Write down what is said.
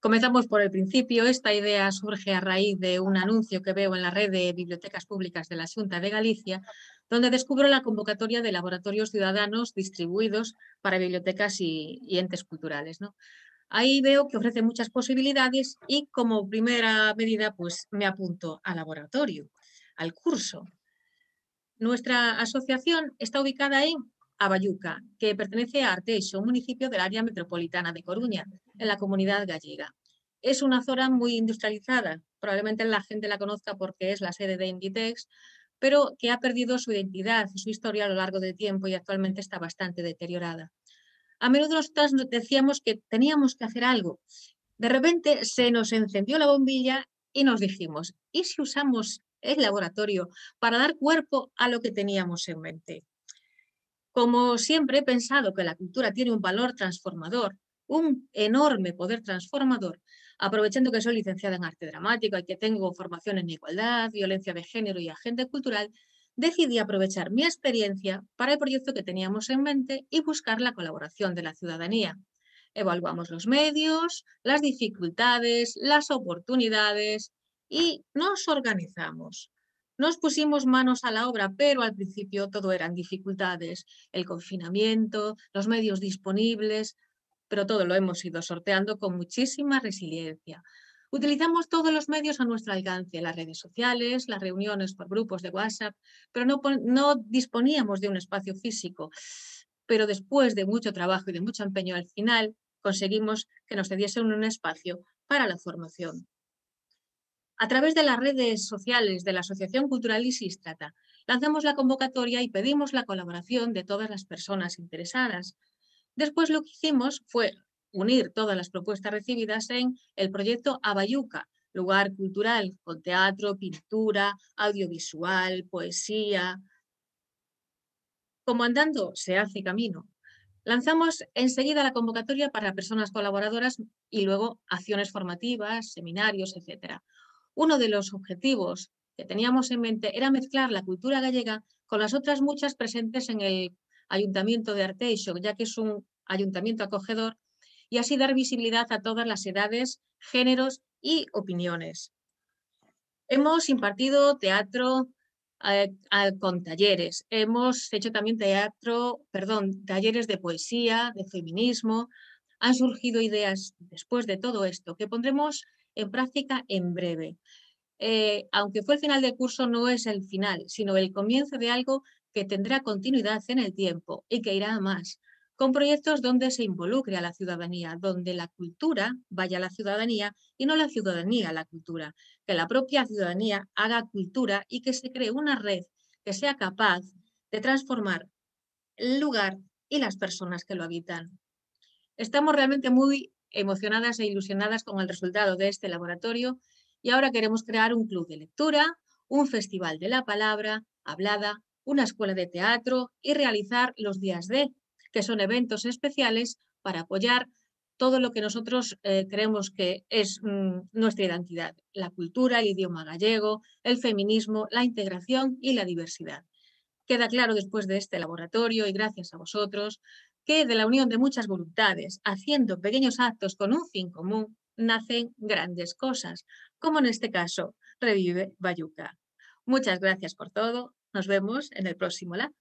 Comenzamos por el principio. Esta idea surge a raíz de un anuncio que veo en la red de bibliotecas públicas de la Junta de Galicia, donde descubro la convocatoria de laboratorios ciudadanos distribuidos para bibliotecas y, entes culturales. Ahí veo que ofrece muchas posibilidades y como primera medida pues me apunto al laboratorio, al curso. Nuestra asociación está ubicada en Abayuca, que pertenece a Arteixo, un municipio del área metropolitana de Coruña, en la comunidad gallega. Es una zona muy industrializada, probablemente la gente la conozca porque es la sede de Inditex, pero que ha perdido su identidad su historia a lo largo del tiempo y actualmente está bastante deteriorada. A menudo nos decíamos que teníamos que hacer algo. De repente se nos encendió la bombilla y nos dijimos, ¿y si usamos el laboratorio para dar cuerpo a lo que teníamos en mente? Como siempre he pensado que la cultura tiene un valor transformador un enorme poder transformador, aprovechando que soy licenciada en arte dramático y que tengo formación en igualdad, violencia de género y Agente cultural, decidí aprovechar mi experiencia para el proyecto que teníamos en mente y buscar la colaboración de la ciudadanía. Evaluamos los medios, las dificultades, las oportunidades y nos organizamos. Nos pusimos manos a la obra, pero al principio todo eran dificultades, el confinamiento, los medios disponibles, pero todo lo hemos ido sorteando con muchísima resiliencia. Utilizamos todos los medios a nuestro alcance, las redes sociales, las reuniones por grupos de WhatsApp, pero no, disponíamos de un espacio físico. Pero después de mucho trabajo y de mucho empeño, al final conseguimos que nos cediesen un espacio para la formación. A través de las redes sociales de la Asociación Cultural Isístrata, lanzamos la convocatoria y pedimos la colaboración de todas las personas interesadas, Después lo que hicimos fue unir todas las propuestas recibidas en el proyecto Abayuca, lugar cultural con teatro, pintura, audiovisual, poesía. Como andando se hace camino. Lanzamos enseguida la convocatoria para personas colaboradoras y luego acciones formativas, seminarios, etc. Uno de los objetivos que teníamos en mente era mezclar la cultura gallega con las otras muchas presentes en el Ayuntamiento de Arteixo, ya que es un ayuntamiento acogedor y así dar visibilidad a todas las edades, géneros y opiniones. Hemos impartido teatro eh, con talleres, hemos hecho también teatro, perdón, talleres de poesía, de feminismo. Han surgido ideas después de todo esto que pondremos en práctica en breve. Eh, aunque fue el final del curso, no es el final, sino el comienzo de algo que tendrá continuidad en el tiempo y que irá a más, con proyectos donde se involucre a la ciudadanía, donde la cultura vaya a la ciudadanía y no la ciudadanía a la cultura, que la propia ciudadanía haga cultura y que se cree una red que sea capaz de transformar el lugar y las personas que lo habitan. Estamos realmente muy emocionadas e ilusionadas con el resultado de este laboratorio y ahora queremos crear un club de lectura, un festival de la palabra hablada, una escuela de teatro y realizar los días de que son eventos especiales para apoyar todo lo que nosotros eh, creemos que es mm, nuestra identidad, la cultura, el idioma gallego, el feminismo, la integración y la diversidad. Queda claro después de este laboratorio y gracias a vosotros que de la unión de muchas voluntades, haciendo pequeños actos con un fin común, nacen grandes cosas, como en este caso revive Bayuca. Muchas gracias por todo. Nos vemos en el próximo lab.